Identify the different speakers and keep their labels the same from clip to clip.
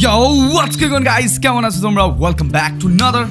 Speaker 1: Yo, what's going on guys? কেমন আছো তোমরা? Welcome back to another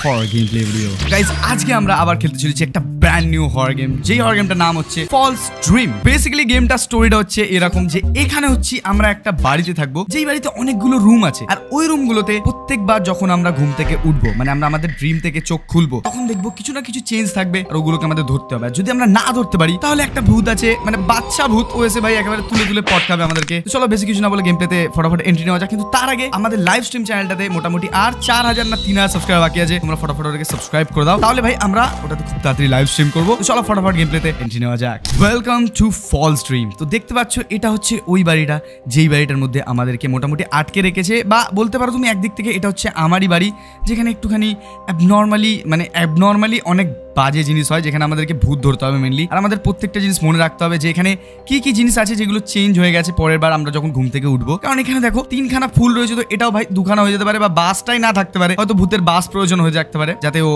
Speaker 1: horror gameplay video guys আজকে আমরা আবার খেলতে চলেছি একটা ব্র্যান্ড নিউ হরর গেম যেই হরর গেমটার নাম হচ্ছে ফলস ড্রিম বেসিক্যালি গেমটা স্টোরিটা হচ্ছে এরকম যে এখানে হচ্ছে আমরা একটা বাড়িতে থাকবো যেই বাড়িতে অনেকগুলো রুম আছে আর ওই রুমগুলোতে প্রত্যেকবার যখন আমরা ঘুম থেকে উঠবো মানে আমরা আমাদের ড্রিম থেকে চোখ খুলবো তখন দেখবো কিছু না কিছু চেঞ্জ থাকবে আর ওগুলোকে আমাদের ধরতে হবে যদি আমরা না ধরতে পারি তাহলে একটা ভূত আছে মানে বাচ্চা ভূত ও এসে ভাই একেবারে তুলে তুলে পটকাবে আমাদেরকে চলো বেশি কিছু না বলে গেম প্লেতে ফটাফট এন্ট্রি নেওয়া যাক কিন্তু তার আগে আমাদের লাইভ স্ট্রিম চ্যানেলটাতে মোটামুটি আর চার হাজার না তিন হাজার সাবস্ক্রাইব বাকি আছে তোমরা ফটাফট ওটাকে সাবস্ক্রাইব করে দাও তাহলে ভাই আমরা ওটাতে খুব তাড়াতাড়ি লাইভ স্ট্রিম করবো চলো ফটাফট গেম প্লেতে এন্ট্রি নেওয়া যাক ওয়েলকাম টু ফল স্ট্রিম তো দেখতে পাচ্ছ এটা হচ্ছে ওই বাড়িটা যেই বাড়িটার মধ্যে আমাদেরকে মোটামুটি আটকে রেখেছে বা বলতে পারো তুমি একদিক থেকে এটা হচ্ছে আমারই বাড়ি যেখানে একটুখানি অ্যাবনর্মালি মানে অ্যাবনর্মালি অনেক বাজে জিনিস হয় যেখানে আমাদেরকে ভূত ধরতে হবে মেনলি আর আমাদের প্রত্যেকটা জিনিস মনে রাখতে হবে যে এখানে কি কি জিনিস আছে যেগুলো চেঞ্জ হয়ে গেছে পরের বার আমরা যখন ঘুম থেকে উঠবো কারণ এখানে দেখো তিনখানা ফুল রয়েছে তো এটাও ভাই দুখানা হয়ে যেতে পারে বা বাসটাই না থাকতে পারে হয়তো ভূতের বাস প্রয়োজন হয়ে মধ্যে রাখতে পারে যাতে ও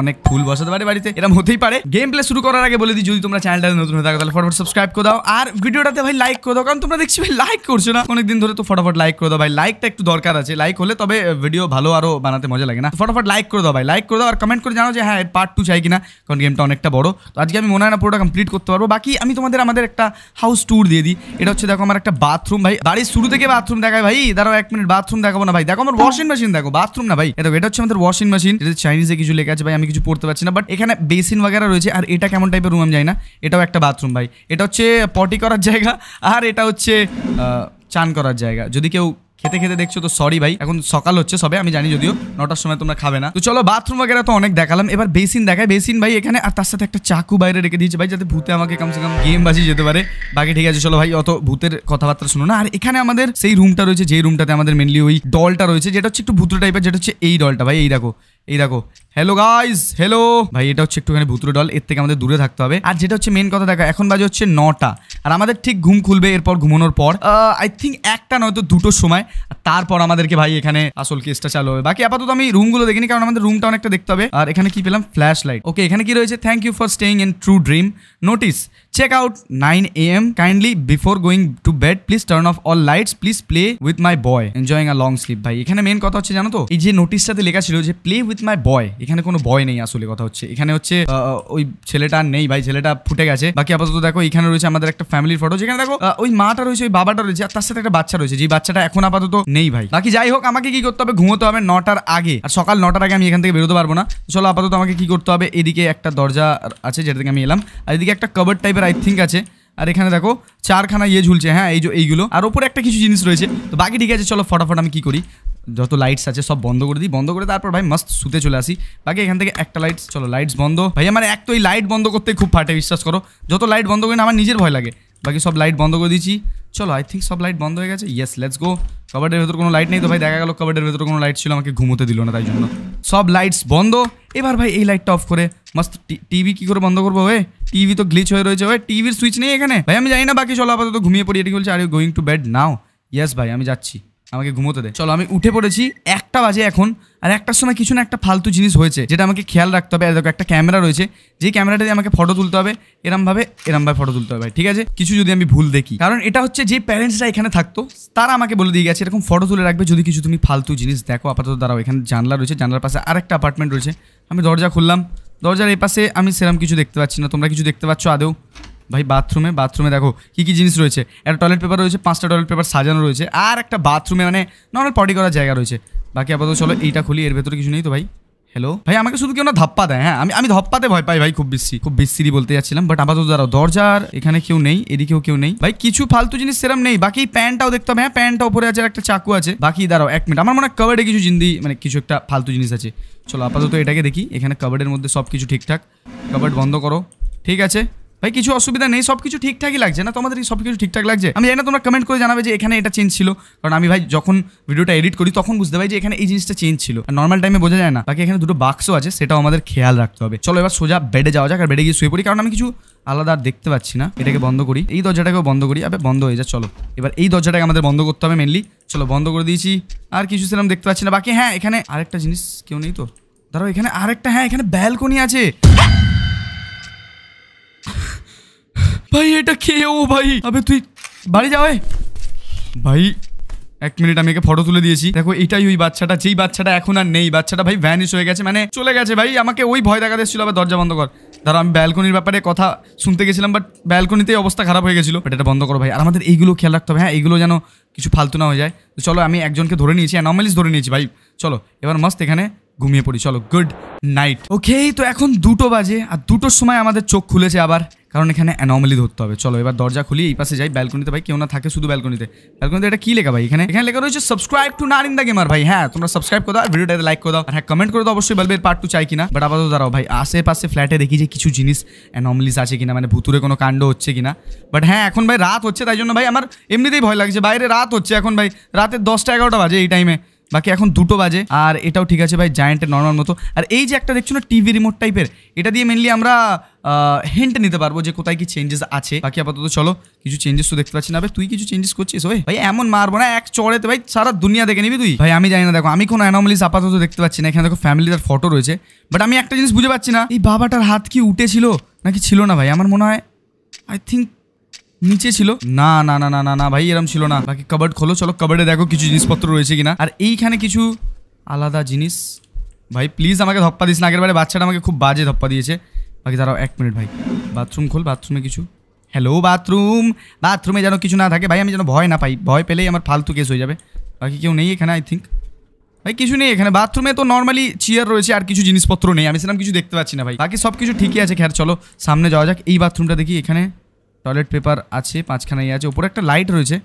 Speaker 1: অনেক ফুল বসাতে পারে বাড়িতে এরকম হতেই পারে গেম প্লে শুরু করার আগে বলে দিই যদি তোমরা চ্যানেলটা নতুন হয়ে থাকো তাহলে ফটাফট সাবস্ক্রাইব করে দাও আর ভিডিওটাতে ভাই লাইক করে দাও কারণ তোমরা দেখছি ভাই লাইক করছো না অনেকদিন ধরে তো ফটাফট লাইক করে দাও ভাই লাইকটা একটু দরকার আছে লাইক হলে তবে ভিডিও ভালো আরো বানাতে মজা লাগে না ফটাফট লাইক করে দাও ভাই লাইক করে দাও আর কমেন্ট করে জানো যে হ্যাঁ পার্ট টু চাই কিনা কারণ গেমটা অনেকটা বড় তো আজকে আমি মনে হয় না পুরোটা কমপ্লিট করতে পারবো বাকি আমি তোমাদের আমাদের একটা হাউস ট্যুর দিয়ে দিই এটা হচ্ছে দেখো আমার একটা বাথরুম ভাই বাড়ির শুরু থেকে বাথরুম দেখায় ভাই দাঁড়াও এক মিনিট বাথরুম দেখাবো না ভাই দেখো আমার ওয়াশিং মেশিন দেখো বাথরুম না ভাই এটা হচ্ছে আমাদের ওয়াশিং মেশিন মেশিন এটা চাইনিজে কিছু লেখা আছে ভাই আমি কিছু পড়তে পারছি না বাট এখানে বেসিন বাগেরা রয়েছে আর এটা কেমন টাইপের রুম আমি জানি না এটাও একটা বাথরুম ভাই এটা হচ্ছে পটি করার জায়গা আর এটা হচ্ছে চান করার জায়গা যদি কেউ খেতে খেতে দেখছো তো সরি ভাই এখন সকাল হচ্ছে সবে আমি জানি যদিও নটার সময় তোমরা খাবে না তো চলো বাথরুম বাগেরা তো অনেক দেখালাম এবার বেসিন দেখায় বেসিন ভাই এখানে আর তার সাথে একটা চাকু বাইরে রেখে দিয়েছে ভাই যাতে ভূতে আমাকে কমসে কম গেম বাজি যেতে পারে বাকি ঠিক আছে চলো ভাই অত ভূতের কথাবার্তা শোনো না আর এখানে আমাদের সেই রুমটা রয়েছে যে রুমটাতে আমাদের মেনলি ওই ডলটা রয়েছে যেটা হচ্ছে একটু ভূত টাইপের যেটা হচ্ছে এই ডলটা ভাই এই দেখো এই দেখো হ্যালো গাইস হ্যালো ভাই এটা হচ্ছে একটুখানি ভুতুরে ডল এর থেকে আমাদের দূরে থাকতে হবে আর যেটা হচ্ছে মেন কথা দেখো এখন বাজে হচ্ছে নটা আর আমাদের ঠিক ঘুম খুলবে এরপর ঘুমানোর পর আই থিঙ্ক একটা নয়তো দুটোর সময় আর তারপর আমাদেরকে ভাই এখানে আসল কেসটা চালু হবে বাকি আপাতত আমি রুমগুলো দেখিনি কারণ আমাদের রুমটা অনেকটা দেখতে হবে আর এখানে কি পেলাম ফ্ল্যাশ লাইট ওকে এখানে কি রয়েছে thank you for staying in true dream notice check out nine A M kindly before going to bed please turn off all lights please play with my boy enjoying a long sleep ভাই এখানে main কথা হচ্ছে জানো তো এই যে নোটিশটাতে লেখা ছিল যে প্লে উইথ মাই বয় এখানে কোনো বয় নেই আসলে কথা হচ্ছে এখানে হচ্ছে ওই ছেলেটা নেই ভাই ছেলেটা ফুটে গেছে বাকি আপাতত দেখো এখানে রয়েছে আমাদের একটা ফ্যামিলির ফটো যেখানে দেখো ওই মাটা রয়েছে ওই বাবাটা রয়েছে আর তার সাথে একটা বাচ্চা রয়েছে যে বাচ্চাটা এখন আপাতত নেই ভাই বাকি যাই হোক আমাকে কি করতে হবে ঘুমোতে হবে নটার আগে আর সকাল নটার আগে আমি এখান থেকে বেরোতে পারবো না চলো আপাতত আমাকে কি করতে হবে এদিকে একটা দরজা আছে যেটা থেকে আমি এলাম আর এদিকে একটা কভার টাইপের আই থিঙ্ক আছে আর এখানে দেখো চারখানা ইয়ে ঝুলছে হ্যাঁ এই যে এইগুলো আর ওপরে একটা কিছু জিনিস রয়েছে তো বাকি ঠিক আছে চলো ফটাফট আমি কী করি যত লাইটস আছে সব বন্ধ করে দিই বন্ধ করে তারপর ভাই মস্ত শুতে চলে আসি বাকি এখান থেকে একটা লাইটস চলো লাইটস বন্ধ ভাই আমার মানে এক তো এই লাইট বন্ধ করতে খুব ফাটে বিশ্বাস করো যত লাইট বন্ধ করি না আমার নিজের ভয় লাগে বাকি সব লাইট বন্ধ করে দিচ্ছি সো আই থিকস সব লাইট বন্ধ হয়ে গেছে यस लेट्स গো কভারের ভিতর কোনো লাইট নেই তো ভাই দেখা গেল কভারের ভিতর কোনো লাইট ছিল আমাকে ঘুরুতে দিল না তাই জন্য সব লাইটস বন্ধ এবার ভাই এই লাইটটা অফ করে মাস্ট টিভি কি করে বন্ধ করবে ও ভাই টিভি তো গ্লিচ হয়ে রয়েছে ভাই টিভির সুইচ নেই এখানে ভাই আমি জানি না বাকি 16 পাতা তো ঘুমিয়ে পড়ে দিক বলছে আর ই going to bed now yes ভাই আমি যাচ্ছি আমাকে ঘুমোতে দেয় চলো আমি উঠে পড়েছি একটা বাজে এখন আর একটার সময় কিছু না একটা ফালতু জিনিস হয়েছে যেটা আমাকে খেয়াল রাখতে হবে দেখো একটা ক্যামেরা রয়েছে যে ক্যামেরাটা আমাকে ফটো তুলতে হবে এরমভাবে এরমভাবে ফটো তুলতে হবে ঠিক আছে কিছু যদি আমি ভুল দেখি কারণ এটা হচ্ছে যে প্যারেন্টসরা এখানে থাকতো তারা আমাকে বলে দিয়ে গেছে এরকম ফটো তুলে রাখবে যদি কিছু তুমি ফালতু জিনিস দেখো আপাতত দাঁড়াও এখানে জানলা রয়েছে জানলার পাশে আরেকটা অ্যাপার্টমেন্ট রয়েছে আমি দরজা খুললাম দরজার এই পাশে আমি সেরম কিছু দেখতে পাচ্ছি না তোমরা কিছু দেখতে পাচ্ছ আদৌ ভাই বাথরুমে বাথরুমে দেখো কী কী জিনিস রয়েছে একটা টয়লেট পেপার রয়েছে পাঁচটা টয়লেট পেপার সাজানো রয়েছে আর একটা বাথরুমে মানে নর্মাল পটি করার জায়গা রয়েছে বাকি আপাতত চলো এইটা খুলি এর ভেতরে কিছু নেই তো ভাই হ্যালো ভাই আমাকে শুধু কেউ না ধাপ্পা দেয় হ্যাঁ আমি আমি ধাপ্পাতে ভয় পাই ভাই খুব বিশ্রী খুব বিশ্রী বলতে যাচ্ছিলাম বাট আপাতত দাঁড়াও দরজার এখানে কেউ নেই এদিকেও কেউ নেই ভাই কিছু ফালতু জিনিস সেরম নেই বাকি প্যান্টটাও দেখতে হবে হ্যাঁ প্যান্টটা উপরে আছে একটা চাকু আছে বাকি দাঁড়াও এক মিনিট আমার মনে হয় কভার্ডে কিছু জিন্দি মানে কিছু একটা ফালতু জিনিস আছে চলো আপাতত এটাকে দেখি এখানে কভার্ডের মধ্যে সব কিছু ঠিকঠাক কভার্ড বন্ধ করো ঠিক আছে ভাই কিছু অসুবিধা নেই সব কিছু ঠিকঠাকই লাগছে না তোমাদের সব কিছু ঠিকঠাক লাগছে আমি জানি না তোমরা কমেন্ট করে জানাবে যে এখানে এটা চেঞ্জ ছিল কারণ আমি ভাই যখন ভিডিওটা এডিট করি তখন বুঝতে পারি যে এখানে এই জিনিসটা চেঞ্জ ছিল আর নর্মাল টাইমে বোঝা যায় না বাকি এখানে দুটো বাক্স আছে সেটাও আমাদের খেয়াল রাখতে হবে চলো এবার সোজা বেডে যাওয়া যাক আর বেডে গিয়ে শুয়ে পড়ি কারণ আমি কিছু আলাদা আর দেখতে পাচ্ছি না এটাকে বন্ধ করি এই দরজাটাকেও বন্ধ করি আবার বন্ধ হয়ে যায় চলো এবার এই দরজাটাকে আমাদের বন্ধ করতে হবে মেনলি চলো বন্ধ করে দিয়েছি আর কিছু সেরকম দেখতে পাচ্ছি না বাকি হ্যাঁ এখানে আরেকটা জিনিস কেউ নেই তো ধরো এখানে আরেকটা হ্যাঁ এখানে ব্যালকনি আছে ভাই এটা খেয়ে ও ভাই আবে তুই বাড়ি যাবে ভাই এক মিনিট আমি একে ফটো তুলে দিয়েছি দেখো এটাই ওই বাচ্চাটা যেই বাচ্চাটা এখন আর নেই বাচ্চাটা ভাই ভ্যানিশ হয়ে গেছে মানে চলে গেছে ভাই আমাকে ওই ভয় দেখা এসেছিল আবার দরজা বন্ধ কর ধরো আমি ব্যালকনির ব্যাপারে কথা শুনতে গেছিলাম বাট ব্যালকনিতেই অবস্থা খারাপ হয়ে গেছিলো বাট এটা বন্ধ করো ভাই আর আমাদের এইগুলো খেয়াল রাখতে হবে হ্যাঁ এইগুলো যেন কিছু ফালতু না হয়ে যায় তো চলো আমি একজনকে ধরে নিয়েছি অ্যানমালিস ধরে নিয়েছি ভাই চলো এবার মস্ত এখানে ঘুমিয়ে পড়ি चलो গুড নাইট ওকে তো এখন 2:00 বাজে আর 2:00 সময় আমাদের চোখ খুলেছে আবার কারণ এখানে অ্যানোমালি ধরতে হবে চলো এবার দরজা খুলি এই পাশে যাই ব্যালকনিতে ভাই কিউনা থাকে শুধু ব্যালকনিতে ব্যালকনিতে এটা কি লেখা ভাই এখানে এখানে লেখা রয়েছে সাবস্ক্রাইব টু নারিন্দা গেমার ভাই হ্যাঁ তোমরা সাবস্ক্রাইব করে দাও ভিডিওতে লাইক করে দাও আর হ্যাঁ কমেন্ট করে দাও অবশ্যই বলবীর পার্ট 2 চাই কিনা বড় আবা দাও দাও ভাই আশেপাশের ফ্ল্যাটে দেখি যে কিছু জিনিস অ্যানোমালি আছে কিনা মানে ভূture কোনো कांड হচ্ছে কিনা বাট হ্যাঁ এখন ভাই রাত হচ্ছে তাই জন্য ভাই আমার এমনিতেই ভয় লাগছে বাইরে রাত হচ্ছে এখন ভাই রাতে 10টা 11টা বাজে এই টাইমে বাকি এখন দুটো বাজে আর এটাও ঠিক আছে ভাই জায়েন্টের নর্মাল মতো আর এই যে একটা দেখছো না টিভি রিমোট টাইপের এটা দিয়ে মেনলি আমরা হেন্ট নিতে পারবো যে কোথায় কি চেঞ্জেস আছে বাকি আপাতত চলো কিছু চেঞ্জেস তো দেখতে পাচ্ছি না তুই কিছু চেঞ্জেস করছিস ওই ভাই এমন মারবো না এক চড়েতে ভাই সারা দুনিয়া দেখে নিবি তুই ভাই আমি জানি না দেখো আমি কোনো অ্যানোমালিস আপাতত দেখতে পাচ্ছি না এখানে দেখো ফ্যামিলিদের ফটো রয়েছে বাট আমি একটা জিনিস বুঝে পাচ্ছি না এই বাবাটার হাত কি উঠেছিল নাকি ছিল না ভাই আমার মনে হয় আই থিঙ্ক নিচে ছিল না না না না না না ভাই এরম ছিল না বাকি কাবার্ড খোলো চলো কাবার্ডে দেখো কিছু জিনিসপত্র রয়েছে কিনা আর এইখানে কিছু আলাদা জিনিস ভাই প্লিজ আমাকে ধপ্পা দিস না আগের বারে বাচ্চাটা আমাকে খুব বাজে ধপ্পা দিয়েছে বাকি দাঁড়াও এক মিনিট ভাই বাথরুম খোল বাথরুমে কিছু হ্যালো বাথরুম বাথরুমে যেন কিছু না থাকে ভাই আমি যেন ভয় না পাই ভয় পেলেই আমার ফালতু কেস হয়ে যাবে বাকি কেউ নেই এখানে আই থিঙ্ক ভাই কিছু নেই এখানে বাথরুমে তো নর্মালি চেয়ার রয়েছে আর কিছু জিনিসপত্র নেই আমি সেরকম কিছু দেখতে পাচ্ছি না ভাই বাকি সব কিছু ঠিকই আছে খ্যার চলো সামনে যাওয়া যাক এই বাথরুমটা দেখি এখানে টয়লেট পেপার আছে পাঁচখানাই আছে ওপরে একটা লাইট রয়েছে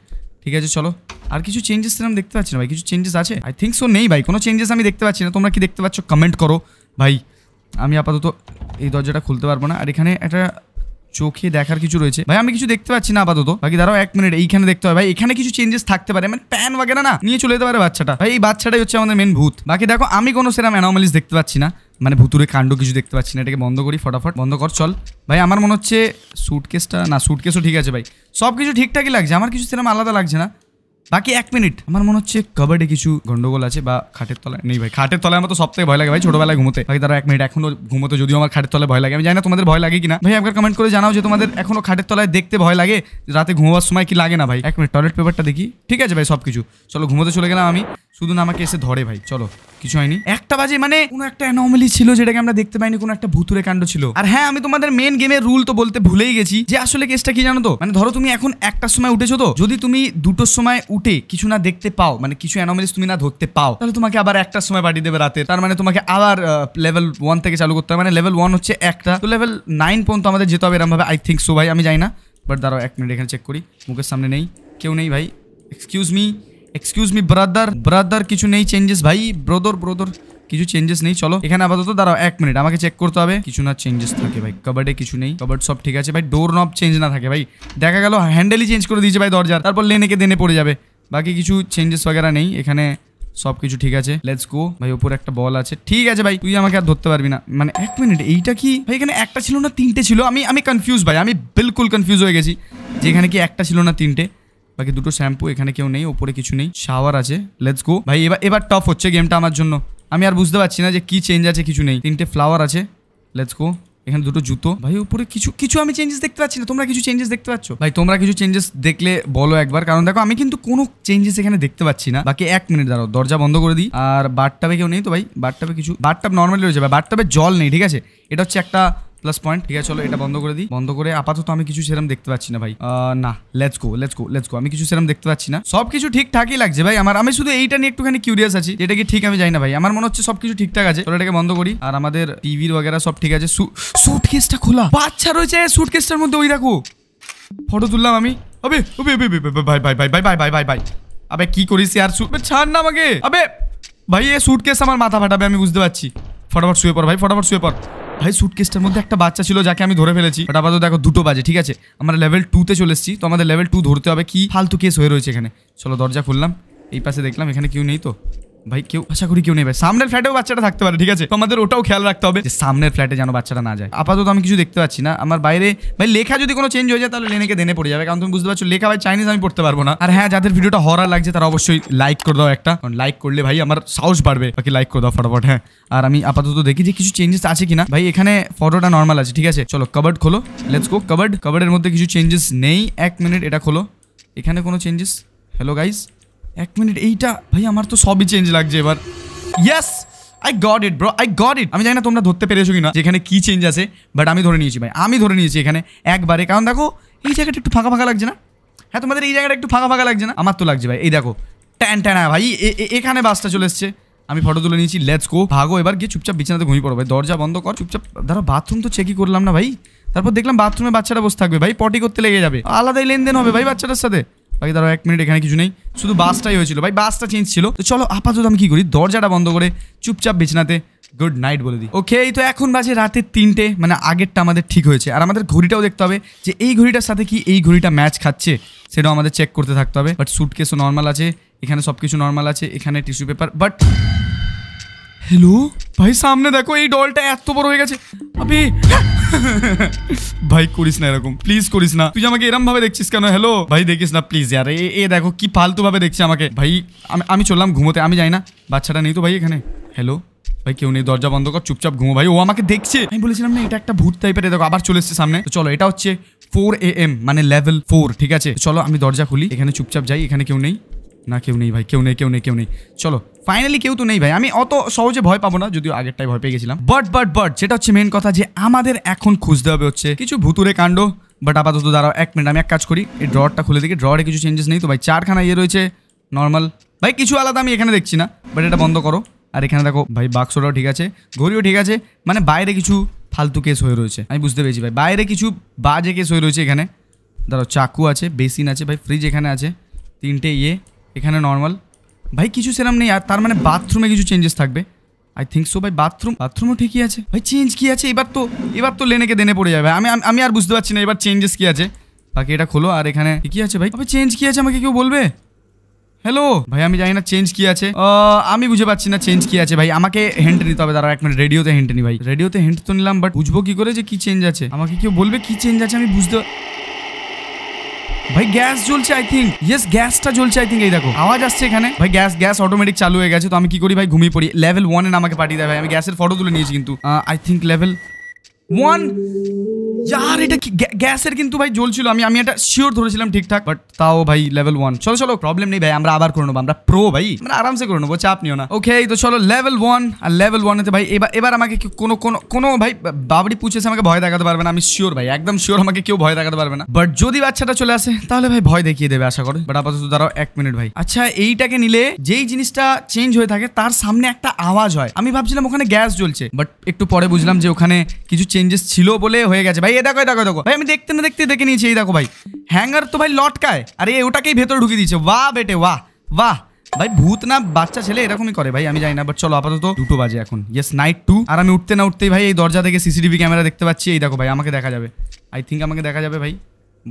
Speaker 1: ঠিক আছে চলো আর কিছু চেঞ্জেস সেরকম দেখতে পাচ্ছি না ভাই কিছু চেঞ্জেস আছে আই থিঙ্ক সো নেই ভাই কোনো চেঞ্জেস আমি দেখতে পাচ্ছি না তোমরা কি দেখতে পাচ্ছ কমেন্ট করো ভাই আমি আপাতত এই দরজাটা খুলতে পারবো না আর এখানে একটা চোখে দেখার কিছু রয়েছে ভাই আমি কিছু দেখতে পাচ্ছি না আপাতত বাকি দাঁড়াও এক মিনিট এইখানে দেখতে হবে ভাই এখানে কিছু চেঞ্জেস থাকতে পারে মানে প্যান বাগেরা না নিয়ে চলে যেতে পারে বাচ্চাটা ভাই এই বাচ্চাটাই হচ্ছে আমাদের মেন ভূত বাকি দেখো আমি কোনো সেরকম অ্যানোমালিস দেখতে পাচ্ছি না মানে ভুতুরে কাণ্ড কিছু দেখতে পাচ্ছি না এটাকে বন্ধ করি ফটাফট বন্ধ কর চল ভাই আমার মনে হচ্ছে স্যুটকেসটা না স্যুটকেসও ঠিক আছে ভাই সব কিছু ঠিকঠাকই লাগছে আমার কিছু সেরকম আলাদা লাগছে না বাকি এক মিনিট আমার মনে হচ্ছে কবাডে কিছু গন্ডগোল আছে বা খাটের তলায় নেই ভাই খাটের তলায় আমার তো সবথেকে ভয় লাগে ভাই ছোটবেলায় ঘুমোতে ভাই তারা এক মিনিট এখনো ঘুমোতে যদিও আমার খাটের তলায় ভয় লাগে আমি জানি না তোমাদের ভয় লাগে কিনা ভাই একবার কমেন্ট করে জানাও যে তোমাদের এখনো খাটের তলায় দেখতে ভয় লাগে রাতে ঘুমোবার সময় কি লাগে না ভাই এক মিনিট টয়লেট পেপারটা দেখি ঠিক আছে ভাই সব কিছু চলো ঘুমোতে চলে গেলাম আমি শুধু না আমাকে এসে ধরে ভাই চলো কিছু হয়নি একটা বাজে মানে কোনো একটা অ্যানোমালি ছিল যেটাকে আমরা দেখতে পাইনি কোনো একটা ভুতুরে কাণ্ড ছিল আর হ্যাঁ আমি তোমাদের মেন গেমের রুল তো বলতে ভুলেই গেছি যে আসলে কেসটা কি জানো তো মানে ধরো তুমি এখন একটার সময় উঠেছো তো যদি তুমি দুটোর সময় উঠে কিছু না দেখতে পাও মানে কিছু অ্যানোমালিস তুমি না ধরতে পাও তাহলে তোমাকে আবার একটার সময় পাঠিয়ে দেবে রাতে তার মানে তোমাকে আবার লেভেল ওয়ান থেকে চালু করতে হবে মানে লেভেল ওয়ান হচ্ছে একটা তো লেভেল নাইন পর্যন্ত আমাদের যেতে হবে এরমভাবে আই থিঙ্ক সো ভাই আমি যাই না বাট দাঁড়াও এক মিনিট এখানে চেক করি মুখের সামনে নেই কেউ নেই ভাই excuse me excuse me brother brother कुछ नहीं चेंजेस भाई ब्रदर ब्रदर कुछ चेंजेस नहीं चलो এখানে আবার দস দাও 1 মিনিট আমাকে চেক করতে হবে কিছু না चेंजेस থাকে ভাই ক버ডে কিছু নেই ক버ড সব ঠিক আছে ভাই ডোর নপ चेंज না থাকে ভাই দেখা গেল হ্যান্ডেলই चेंज করে দিয়েছে ভাই দরজার তারপর লেনকে dene পড়ে যাবে বাকি কিছু चेंजेस वगैरह नहीं এখানে সবকিছু ঠিক আছে लेट्स गो भाई ऊपर एकटा বল আছে ঠিক আছে ভাই তুই আমাকে ধরতে পারবি না মানে 1 মিনিট এইটা কি এখানে একটা ছিল না তিনটে ছিল আমি আমি कंफ्यूज्ड भाई আমি बिल्कुल कंफ्यूज हो गए जी जेখানে কি একটা ছিল না তিনটে বাকি দুটো শ্যাম্পু এখানে কেউ নেই ওপরে কিছু নেই শাওয়ার আছে লেটস গো ভাই এবার এবার টপ হচ্ছে গেমটা আমার জন্য আমি আর বুঝতে পারছি না যে কি চেঞ্জ আছে কিছু নেই তিনটে ফ্লাওয়ার আছে লেটস গো এখানে দুটো জুতো ভাই উপরে কিছু কিছু আমি চেঞ্জেস দেখতে পাচ্ছি না তোমরা কিছু চেঞ্জেস দেখতে পাচ্ছ ভাই তোমরা কিছু চেঞ্জেস দেখলে বলো একবার কারণ দেখো আমি কিন্তু কোনো চেঞ্জেস এখানে দেখতে পাচ্ছি না বাকি এক মিনিট দাঁড়ো দরজা বন্ধ করে দিই আর বারটাবে কেউ নেই তো ভাই বারটাবে কিছু বারটাব নর্মালি রয়েছে ভাই বারটাবে জল নেই ঠিক আছে এটা হচ্ছে একটা প্লাস পয়েন্ট ঠিক আছে চলো এটা বন্ধ করে দিই বন্ধ করে আপাতত আমি কিছু সেরম দেখতে পাচ্ছি না ভাই না let's go let's go let's go আমি কিছু সেরম দেখতে পাচ্ছি না সবকিছু ঠিকঠাকই লাগছে ভাই আমার আমি শুধু এইটা নিয়ে একটুখানি কিউরিয়াস আছি যেটা কি ঠিক আমি জানি না ভাই আমার মনে হচ্ছে সবকিছু ঠিকঠাক আছে চলো এটাকে বন্ধ করি আর আমাদের টিভির ওগেরা সব ঠিক আছে সুটকেসটা খোলা বাচ্চা রয়েছে সুটকেসটার মধ্যে ওই রাখো ফটো তুললাম আমি আবে আবে আবে ভাই ভাই ভাই ভাই ভাই ভাই ভাই ভাই আবে কি করিস আর সুট ছাড় না আমাকে আবে ভাই এ সুটকেস আমার মাথা ফাটাবে আমি বুঝতে পারছি ফটাফট শুয়ে পড় ভাই ফটাফট শুয়ে পড় ভাই সুটকেসটার মধ্যে একটা বাচ্চা ছিল যাকে আমি ধরে ফেলেছি ওটা আপাতত দেখো দুটো বাজে ঠিক আছে আমরা লেভেল টুতে চলে এসেছি তো আমাদের লেভেল টু ধরতে হবে কি ফালতু কেস হয়ে রয়েছে এখানে চলো দরজা খুললাম এই পাশে দেখলাম এখানে কেউ নেই তো ভাই কিউ আচ্ছা করে কিউ নেই ভাই সামনের ফ্ল্যাটেও বাচ্চাটা থাকতে পারে ঠিক আছে আমাদের ওটাও খেয়াল রাখতে হবে যে সামনের ফ্ল্যাটে জানো বাচ্চাটা না যায় আপাতত আমি কিছু দেখতে পাচ্ছি না আমার বাইরে ভাই লেখা যদি কোনো চেঞ্জ হয়ে যায় তাহলে লেনকে দিতে পড়ে যাবে কারণ তুমি বুঝতে পারছো লেখা ভাই চাইনিজ আমি পড়তে পারবো না আর হ্যাঁ যাদের ভিডিওটা horror লাগছে তারা অবশ্যই লাইক করে দাও একটা আর লাইক করলে ভাই আমার সাউস বাড়বে বাকি লাইক করে দাও फटाफट হ্যাঁ আর আমি আপাতত তো দেখি যে কিছু चेंजेस আছে কিনা ভাই এখানে ফটোটা নরমাল আছে ঠিক আছে চলো কবর্ড খোলো লেটস গো কবর্ড কবডের মধ্যে কিছু चेंजेस নেই এক মিনিট এটা খোলো এখানে কোনো चेंजेस হ্যালো গাইস এক মিনিট এইটা ভাই আমার তো সবই চেঞ্জ লাগছে এবার yes I got it bro I got it আমি জানি না তোমরা ধরতে পেরেছো কিনা যেখানে কি চেঞ্জ আছে বাট আমি ধরে নিয়েছি ভাই আমি ধরে নিয়েছি এখানে একবারে কারণ দেখো এই জায়গাটা একটু ফাঁকা ফাঁকা লাগছে না হ্যাঁ তোমাদের এই জায়গাটা একটু ফাঁকা ফাঁকা লাগছে না আমার তো লাগছে ভাই এই দেখো ট্যান ট্যান হ্যাঁ ভাই এখানে বাসটা চলে এসছে আমি ফটো তুলে নিয়েছি লেটস গো ভাগো এবার গিয়ে চুপচাপ বিছানাতে ঘুমিয়ে পড়ো ভাই দরজা বন্ধ কর চুপচাপ ধরো বাথরুম তো চেকই করলাম না ভাই তারপর দেখলাম বাথরুমে বাচ্চাটা বসে থাকবে ভাই পটি করতে লেগে যাবে আলাদাই লেনদেন হবে ভাই বাচ্চাটার সাথে বাকি ধরো এক মিনিট এখানে কিছু নেই শুধু বাসটাই হয়েছিল ভাই বাসটা চেঞ্জ ছিল তো চলো আপাতত আমি কি করি দরজাটা বন্ধ করে চুপচাপ বিছনাতে গুড নাইট বলে দিই ওকে এই তো এখন বাজে রাতের তিনটে মানে আগেরটা আমাদের ঠিক হয়েছে আর আমাদের ঘড়িটাও দেখতে হবে যে এই ঘড়িটার সাথে কি এই ঘড়িটা ম্যাচ খাচ্ছে সেটাও আমাদের চেক করতে থাকতে হবে বাট স্যুটকেসও নর্মাল আছে এখানে সব কিছু নর্মাল আছে এখানে টিস্যু পেপার বাট हेलो भाई सामने देखो ये डोलटा এত বড় হই গেছে אבי ভাই куриছ না রাখুম प्लीज куриছ না তুই আমাকে এরম ভাবে দেখছিস কেন हेलो ভাই দেখিস না प्लीज यार ए देखो की फालतू ভাবে দেখছ আমাকে ভাই আমি চললাম ঘুরতে আমি যাই না বাচ্চাটা নেই তো ভাই এখানে हेलो भाई क्यों नहीं दरवाजा बंद कर चुपचाप घूमो भाई वो আমাকে দেখছে আমি বলেছিলাম না এটা একটা ভূত টাইপের দেখো আবার চলে এসেছে সামনে तो चलो এটা হচ্ছে 4 एएम माने लेवल 4 ठीक है चलो मैं दरवाजा खोली এখানে চুপচাপ যাই এখানে क्यों नहीं না কেউ নেই ভাই কেউ নেই কেউ নেই কেউ নেই চলো ফাইনালি কেউ তো নেই ভাই আমি অত সহজে ভয় পাবো না যদিও আগেরটাই ভয় পেয়ে গেছিলাম বাট বাট বাট যেটা হচ্ছে মেন কথা যে আমাদের এখন খুঁজতে হবে হচ্ছে কিছু ভুতুরে কাণ্ড বাট আপাতত দাঁড়াও এক মিনিট আমি এক কাজ করি এই ড্রটা খুলে দেখি ড্ররে কিছু চেঞ্জেস নেই তো ভাই চারখানা ইয়ে রয়েছে নর্মাল ভাই কিছু আলাদা আমি এখানে দেখছি না বাট এটা বন্ধ করো আর এখানে দেখো ভাই বাক্সটাও ঠিক আছে ঘড়িও ঠিক আছে মানে বাইরে কিছু ফালতু কেস হয়ে রয়েছে আমি বুঝতে পেরেছি ভাই বাইরে কিছু বাজে কেস হয়ে রয়েছে এখানে ধরো চাকু আছে বেসিন আছে ভাই ফ্রিজ এখানে আছে তিনটে ইয়ে এখানে নর্মাল ভাই কিছু সেরাম নেই আর তার মানে বাথরুমে কিছু চেঞ্জেস থাকবে আই থিঙ্ক সো ভাই বাথরুম বাথরুমও ঠিকই আছে ভাই চেঞ্জ কী আছে এবার তো এবার তো লেনেকে দেনে পড়ে যাবে আমি আমি আর বুঝতে পারছি না এবার চেঞ্জেস কী আছে বাকি এটা খোলো আর এখানে কী আছে ভাই তবে চেঞ্জ কী আছে আমাকে কেউ বলবে হ্যালো ভাই আমি জানি না চেঞ্জ কী আছে আমি বুঝে পাচ্ছি না চেঞ্জ কী আছে ভাই আমাকে হেন্ট নিতে হবে দাঁড়া এক মিনিট রেডিওতে হেন্ট নি ভাই রেডিওতে হেন্ট তো নিলাম বাট বুঝবো কী করে যে কী চেঞ্জ আছে আমাকে কেউ বলবে কী চেঞ্জ আছে আমি বুঝতে भाई गैस झुलचा आई थिंक यस गैस টা ঝুলছে আই थिंक এই দেখো आवाज আসছে এখানে ভাই গ্যাস গ্যাস অটোমেটিক চালু হয়ে গেছে তো আমি কি করি ভাই ঘুমিয়ে পড়ে লেভেল 1 এ আমাকে পার্টি দেয় ভাই আমি গ্যাসের ফটো গুলো নিয়েছি কিন্তু আই थिंक लेवल ওয়ান যার এটা কি গ্যাসের কিন্তু ভাই জ্বলছিল আমি আমি এটা শিওর ধরেছিলাম ঠিকঠাক বাট তাও ভাই লেভেল ওয়ান চলো চলো প্রবলেম নেই ভাই আমরা আবার করে নেবো আমরা প্রো ভাই আমরা আরামসে করে নেবো চাপ নিও না ওকে তো চলো লেভেল ওয়ান আর লেভেল ওয়ানেতে ভাই এবার এবার আমাকে কোনো কোনো কোনো ভাই বাবরি পুছেছে আমাকে ভয় দেখাতে পারবে না আমি শিওর ভাই একদম শিওর আমাকে কেউ ভয় দেখাতে পারবে না বাট যদি বাচ্চাটা চলে আসে তাহলে ভাই ভয় দেখিয়ে দেবে আশা করো বাট আপাতত দাঁড়াও এক মিনিট ভাই আচ্ছা এইটাকে নিলে যেই জিনিসটা চেঞ্জ হয়ে থাকে তার সামনে একটা আওয়াজ হয় আমি ভাবছিলাম ওখানে গ্যাস জ্বলছে বাট একটু পরে বুঝলাম যে ওখানে কিছু চেঞ্জ চেঞ্জেস ছিল বলে হয়ে গেছে ভাই এ দেখো দেখো দেখো ভাই আমি দেখতে না দেখতে দেখে নিয়েছি এই দেখো ভাই হ্যাঙ্গার তো ভাই লটকায় আর ওটাকেই ভেতরে ঢুকিয়ে দিয়েছে বাহ বেটে বাহ বাহ ভাই ভূত না বাচ্চা ছেলে এরকমই করে ভাই আমি জানি না বাট চলো আপাতত দুটো বাজে এখন ইয়েস নাইট টু আর আমি উঠতে না উঠতেই ভাই এই দরজা থেকে সিসিটিভি ক্যামেরা দেখতে পাচ্ছি এই দেখো ভাই আমাকে দেখা যাবে আই থিঙ্ক আমাকে দেখা যাবে ভাই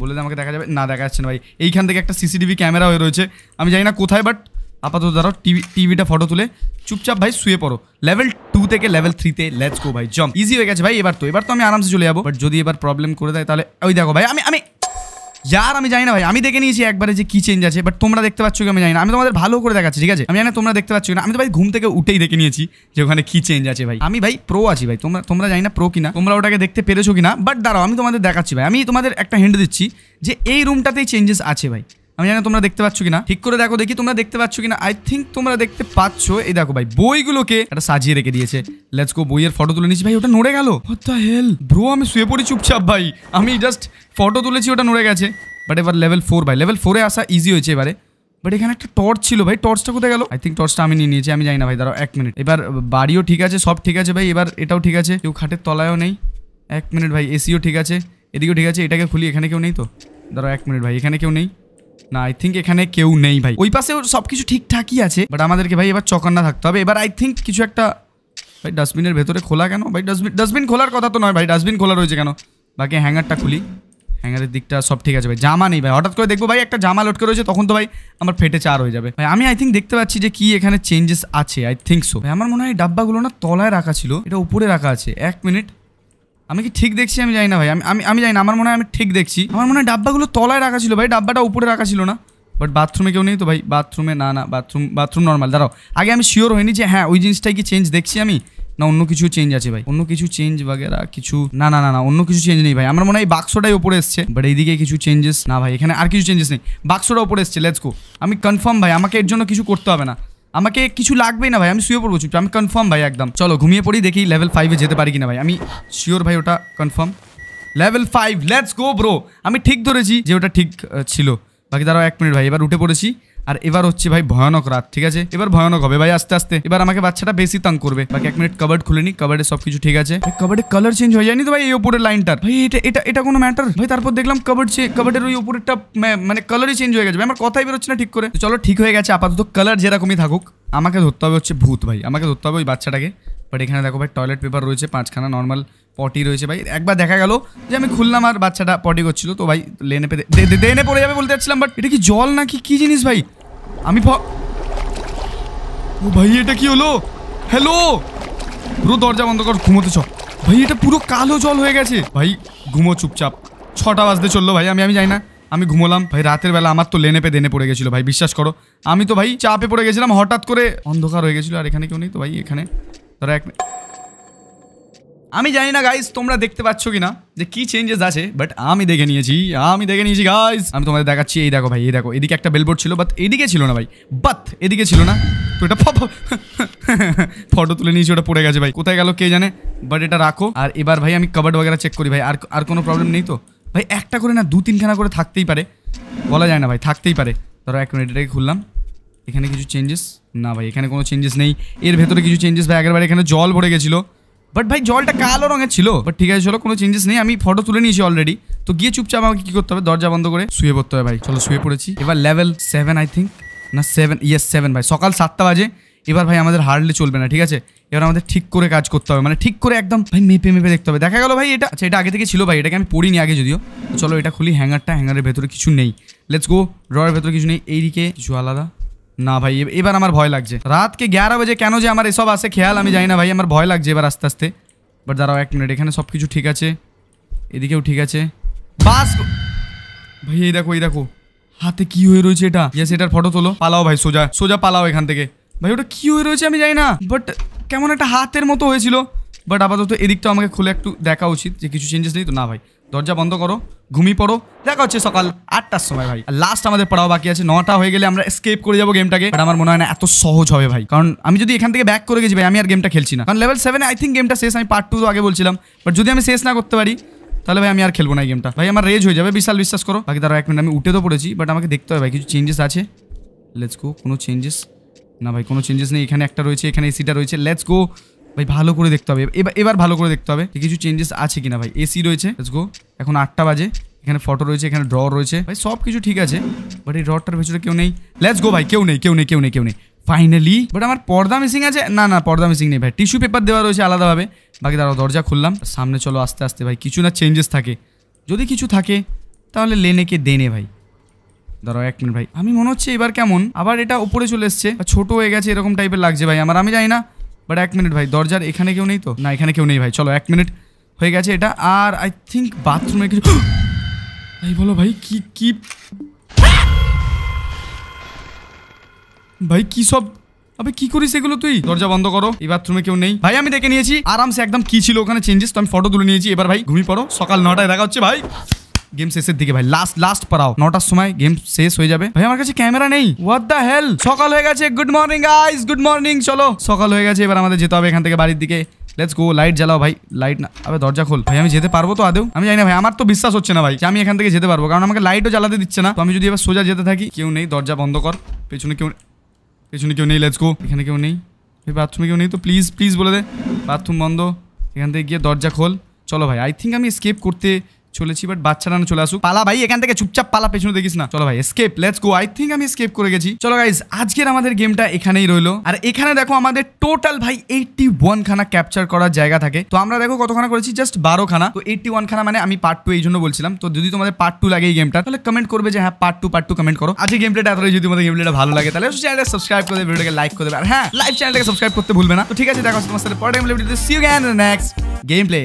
Speaker 1: বলে আমাকে দেখা যাবে না দেখা যাচ্ছে না ভাই এইখান থেকে একটা সিসিটিভি ক্যামেরা হয়ে রয়েছে আমি জানি না কোথায় বাট আপাতত দাঁড়াও টিভি টিভিটা ফটো তুলে চুপচাপ ভাই শুয়ে পড়ো লেভেল টু থেকে লেভেল থ্রিতে লেটস গো ভাই জম্প ইজি হয়ে গেছে ভাই এবার তো এবার তো আমি আরামসে চলে যাবো বাট যদি এবার প্রবলেম করে দেয় তাহলে ওই দেখো ভাই আমি আমি যার আমি জানি না ভাই আমি দেখে নিয়েছি একবারে যে কি চেঞ্জ আছে বাট তোমরা দেখতে পাচ্ছ কি আমি জানি না আমি তোমাদের ভালো করে দেখাচ্ছি ঠিক আছে আমি জানি তোমরা দেখতে পাচ্ছ না আমি তো ভাই ঘুম থেকে উঠেই দেখে নিয়েছি যে ওখানে কি চেঞ্জ আছে ভাই আমি ভাই প্রো আছি ভাই তোমরা তোমরা জানি না প্রো কিনা তোমরা ওটাকে দেখতে পেরেছো কিনা বাট দাঁড়াও আমি তোমাদের দেখাচ্ছি ভাই আমি তোমাদের একটা হ্যান্ড দিচ্ছি যে এই রুমটাতেই চেঞ্জেস আছে ভাই আমি জানি তোমরা দেখতে পাচ্ছ কিনা ঠিক করে দেখো দেখি তোমরা দেখতে পাচ্ছ কিনা আই থিঙ্ক তোমরা দেখতে পাচ্ছ এই দেখো ভাই বইগুলোকে একটা সাজিয়ে রেখে দিয়েছে লেটস গো বইয়ের ফটো তুলে নিয়েছি ভাই ওটা নড়ে গেল হেল ব্রো আমি শুয়ে পড়ি চুপচাপ ভাই আমি জাস্ট ফটো তুলেছি ওটা নড়ে গেছে বাট এবার লেভেল ফোর ভাই লেভেল ফোরে আসা ইজি হয়েছে এবারে বাট এখানে একটা টর্চ ছিল ভাই টর্চটা কোথায় গেল আই থিঙ্ক টর্চটা আমি নিয়ে নিয়েছি আমি জানি না ভাই দাঁড়াও এক মিনিট এবার বাড়িও ঠিক আছে সব ঠিক আছে ভাই এবার এটাও ঠিক আছে কেউ খাটের তলায়ও নেই এক মিনিট ভাই এসিও ঠিক আছে এদিকেও ঠিক আছে এটাকে খুলি এখানে কেউ নেই তো দাঁড়াও এক মিনিট ভাই এখানে কেউ নেই না আই থিঙ্ক এখানে কেউ নেই ভাই ওই পাশেও সব কিছু ঠিকঠাকই আছে বাট আমাদেরকে ভাই এবার চকান্না থাকতে হবে এবার আই থিঙ্ক কিছু একটা ভাই ডাস্টবিনের ভেতরে খোলা কেন ভাই ডাস্টবিন ডাস্টবিন খোলার কথা তো নয় ভাই ডাস্টবিন খোলা রয়েছে কেন বাকি হ্যাঙ্গারটা খুলি হ্যাঙ্গারের দিকটা সব ঠিক আছে ভাই জামা নেই ভাই হঠাৎ করে দেখবো ভাই একটা জামা লটকে রয়েছে তখন তো ভাই আমার ফেটে চার হয়ে যাবে ভাই আমি আই থিঙ্ক দেখতে পাচ্ছি যে কি এখানে চেঞ্জেস আছে আই থিঙ্ক সো ভাই আমার মনে হয় ডাব্বাগুলো না তলায় রাখা ছিল এটা উপরে রাখা আছে এক মিনিট আমি ঠিক দেখছি আমি জানি না ভাই আমি আমি জানি না আমার মনে আমি ঠিক দেখছি আমার মনে ডাব্বা গুলো তলায় রাখা ছিল ভাই ডাব্বাটা উপরে রাখা ছিল না বাট বাথরুমে কিউ নেই তো ভাই বাথরুমে না না বাথরুমে বাথরুম নরমাল দাঁড়াও আগে আমি শিওর হইনি যে হ্যাঁ উইজিনস টাই কি চেঞ্জ দেখছি আমি না অন্য কিছু চেঞ্জ আছে ভাই অন্য কিছু চেঞ্জ वगैरह কিছু না না না অন্য কিছু চেঞ্জ নেই ভাই আমার মনে এই বাক্সটায় উপরে আসছে বাট এইদিকে কিছু चेंजेस না ভাই এখানে আর কিছু चेंजेस নেই বাক্সড়া উপরে আসছে লেটস গো আমি কনফার্ম ভাই আমাকে এর জন্য কিছু করতে হবে না আমাকে কিছু লাগবে না ভাই আমি শুয়ে পড়বছি আমি কনফার্ম ভাই একদম চলো ঘুমিয়ে পড়ি দেখি লেভেল 5 এ যেতে পারি কিনা ভাই আমি শিওর ভাই ওটা confirm level 5 let's go bro আমি ঠিক ধরেছি যে ওটা ঠিক ছিল বাকি যারা এক মিনিট ভাই এবার উঠে পড়েছি এবার রচ্চি ভাই ভয়ানক রাত ঠিক আছে এবার ভয়ানক হবে ভাই আস্তে আস্তে এবার আমাকে বাচ্চাটা বেশি তাং করবে বাকি এক মিনিট কভার্ড খুললনি কভারে সব কিছু ঠিক আছে কভারে কালার চেঞ্জ হই যায়নি তো ভাই এই পুরো লাইন তার ভাই এটা এটা এটা কোন ম্যাটার ভাই তারপর দেখলাম কভারেছে কভারে রই উপরে টা মানে কালারই চেঞ্জ হয়ে যাবে আমার কথাই বলছে না ঠিক করে তো চলো ঠিক হয়ে গেছে আপাতত কালার যেরকমই থাকুক আমাকে ধরতে হবে হচ্ছে ভূত ভাই আমাকে ধরতে হবে ওই বাচ্চাটাকে বারেখানে দেখো ভাই টয়লেট পেপার রয়েছে পাঁচখানা নরমাল পটি রয়েছে ভাই একবার দেখা গেল যে আমি খুললাম আর বাচ্চাটা পটি করছিল তো ভাইlene পে দে dene pore jabe bolte achilam but এটা কি জল নাকি কি জিনিস ভাই আমি ও ভাই এটা কি হলো হ্যালো পুরো দরজা বন্ধ কর ঘুমোতে চল ভাই এটা পুরো কালো জল হয়ে গেছে ভাই ঘুমো চুপচাপ ছটা বাজতে চললো ভাই আমি আমি যাই না আমি ঘুমোলাম ভাই রাতের বেলা আমার তো লেনে পে দেনে পড়ে গেছিলো ভাই বিশ্বাস করো আমি তো ভাই চাপে পড়ে গেছিলাম হঠাৎ করে অন্ধকার হয়ে গেছিলো আর এখানে কেউ নেই তো ভাই এখানে ধরো এক আমি জানি না গাইস তোমরা দেখতে পাচ্ছ কি না যে কি চেঞ্জেস আছে বাট আমি দেখে নিয়েছি আমি দেখে নিয়েছি গাইস আমি তোমাদের দেখাচ্ছি এই দেখো ভাই এই দেখো এদিকে একটা বেলবোর্ড ছিল বাট এদিকে ছিল না ভাই বাত এদিকে ছিল না তো এটা ফটো তুলে নিয়েছি ওটা পড়ে গেছে ভাই কোথায় গেল কে জানে বাট এটা রাখো আর এবার ভাই আমি কাবার্ড বগেরা চেক করি ভাই আর আর কোনো প্রবলেম নেই তো ভাই একটা করে না দু তিনখানা করে থাকতেই পারে বলা যায় না ভাই থাকতেই পারে ধরো এক মিনিট এটাকে খুললাম এখানে কিছু চেঞ্জেস না ভাই এখানে কোনো চেঞ্জেস নেই এর ভেতরে কিছু চেঞ্জেস ভাই আগেরবার এখানে জল ভরে গেছিলো বাট ভাই জলটা কালো রঙের ছিল বাট ঠিক আছে চলো কোনো চেঞ্জেস নেই আমি ফটো তুলে নিয়েছি অলরেডি তো গিয়ে চুপচাপ আমাকে কি করতে হবে দরজা বন্ধ করে শুয়ে পড়তে হবে ভাই চলো শুয়ে পড়েছি এবার লেভেল সেভেন আই থিঙ্ক না সেভেন ইয়েস সেভেন ভাই সকাল সাতটা বাজে এবার ভাই আমাদের হারলে চলবে না ঠিক আছে এবার আমাদের ঠিক করে কাজ করতে হবে মানে ঠিক করে একদম ভাই মেপে মেপে দেখতে হবে দেখা গেল ভাই এটা আচ্ছা এটা আগে থেকে ছিল ভাই এটাকে আমি পড়িনি আগে যদিও চলো এটা খুলি হ্যাঙ্গারটা হ্যাঙ্গারের ভেতরে কিছু নেই লেটস গো ড্রয়ের ভেতরে কিছু নেই এইদিকে কিছু আলাদা না ভাই এবার আমার ভয় লাগছে রাতকে গ্যারো বাজে কেন যে আমার এসব আসে খেয়াল আমি জানি না ভাই আমার ভয় লাগছে এবার আস্তে আস্তে বাট দাঁড়াও এক মিনিট এখানে সব কিছু ঠিক আছে এদিকেও ঠিক আছে বাস ভাই এই দেখো এই দেখো হাতে কি হয়ে রয়েছে এটা ইয়াস এটার ফটো তোলো পালাও ভাই সোজা সোজা পালাও এখান থেকে ভাই ওটা কি হয়ে রয়েছে আমি জানি না বাট কেমন একটা হাতের মতো হয়েছিল বাট আপাতত এদিকটা আমাকে খুলে একটু দেখা উচিত যে কিছু চেঞ্জেস নেই তো না ভাই দরজা বন্ধ করো ঘুমি পড়ো দেখা হচ্ছে সকাল 8টা সময় ভাই লাস্ট আমাদের পড়া বাকি আছে 9টা হয়ে গেলে আমরা এসকেপ করে যাব গেমটাকে বাট আমার মনে হয় না এত সহজ হবে ভাই কারণ আমি যদি এখান থেকে ব্যাক করে গিয়ে যাই আমি আর গেমটা খেলছি না কারণ লেভেল 7 এ আই থিং গেমটা শেষ আমি পার্ট 2 তো আগে বলছিলাম বাট যদি আমি শেষ না করতে পারি তাহলে ভাই আমি আর খেলব না গেমটা ভাই আমার রেঞ্জ হয়ে যাবে 20 سال বিশ্বাস করো বাকি দর অ্যাক মিনিট আমি উঠে তো পড়েছি বাট আমাকে দেখতে হয় ভাই কিছু चेंजेस আছে লেটস গো কোন चेंजेस না ভাই কোনো चेंजेस নেই এখানে একটা রয়েছে এখানে এসিটা রয়েছে লেটস গো ভাই ভালো করে দেখতে হবে এবার এবার ভালো করে দেখতে হবে কিছু চেঞ্জেস আছে কিনা ভাই এসি রয়েছে গো এখন আটটা বাজে এখানে ফটো রয়েছে এখানে ড্র রয়েছে ভাই সব কিছু ঠিক আছে বাট এই ড্রটার ভেতরে কেউ নেই লেটস গো ভাই কেউ নেই কেউ নেই কেউ নেই কেউ নেই ফাইনালি বাট আমার পর্দা মিসিং আছে না না পর্দা মিসিং নেই ভাই টিস্যু পেপার দেওয়া রয়েছে আলাদাভাবে বাকি তারা দরজা খুললাম সামনে চলো আস্তে আস্তে ভাই কিছু না চেঞ্জেস থাকে যদি কিছু থাকে তাহলে লেনে কে দেনে ভাই দাঁড়াও এক মিনিট ভাই আমি মনে হচ্ছে এবার কেমন আবার এটা উপরে চলে এসছে ছোট হয়ে গেছে এরকম টাইপের লাগছে ভাই আমার আমি জানি না বাট এক মিনিট ভাই দরজার এখানে কেউ নেই তো না এখানে কেউ নেই ভাই চলো এক মিনিট হয়ে গেছে এটা আর আই থিঙ্ক বাথরুমে কিছু ভাই বলো ভাই কি কি ভাই কি সব আবে কি করিস এগুলো তুই দরজা বন্ধ করো এই বাথরুমে কেউ নেই ভাই আমি দেখে নিয়েছি আরামসে একদম কি ছিল ওখানে চেঞ্জেস তো আমি ফটো তুলে নিয়েছি এবার ভাই ঘুমিয়ে পড়ো সকাল নটায় দেখা হচ্ছে ভাই गेम से सीधी के भाई लास्ट लास्ट पर आओ नॉट अ सुमाइ गेम सेस हो जाबे भाई हमारे पास कैमरा नहीं व्हाट द हेल সকাল হয়ে গেছে good morning guys good morning चलो সকাল হয়ে গেছে এবার আমরা যেতে হবে এখান থেকে বাড়ির দিকে लेट्स गो लाइट जलाओ भाई लाइट अबे दरवाजा खोल भाई हम जीते পারবো তো আদেও আমি জানি না ভাই আমার তো বিশ্বাস হচ্ছে না ভাই যে আমি এখান থেকে যেতে পারবো কারণ আমাকে লাইটও জ্বালাতে দিচ্ছে না তো আমি যদি এভাবে সোজা যেতে থাকি কিউ নাই দরজা বন্ধ কর পেছনে কিউ কিছুন কিউ নেই लेट्स गो এখানে কিউ নেই এই bathroom কিউ নেই তো প্লিজ প্লিজ বলে দে bathroom বন্ধ এখান থেকে গিয়ে দরজা খোল चलो भाई आई थिंक आई स्किप করতে চলেছি বাট বাচ্চারা চলে আসুক পালা ভাই এখান থেকে চুপচাপ পালা পেছনে দেখিস না চলো ভাই escape let's go I think আমি স্কেপ করে গেছি চলো গাইজ আজকের আমাদের গেমটা এখানেই রইলো আর এখানে দেখো আমাদের টোটাল ভাই এইটটি ওয়ান খানা ক্যাপচার করার জায়গা থাকে তো আমরা দেখো কতখানা করেছি জাস্ট বারো খানা তো এইটটি ওয়ান খানা মানে আমি পার্ট টু এই জন্য বলছিলাম তো যদি তোমাদের পার্ট টু লাগে এই গেমটা তাহলে কমেন্ট করবে যে হ্যাঁ part two part two comment করো আজকে গেম প্লেটা যদি তোমাদের গেম প্লেটা ভালো লাগে তাহলে চ্যানেলটা সাবস্ক্রাইব করে ভিডিওটাকে লাইক করে দেবে আর হ্যাঁ লাইভ চ্যানেলটাকে সাবস্ক্রাইব করতে ভুলবে না তো ঠিক আছে দেখো তোমার সাথে পরে নেক্সট গেম প্লে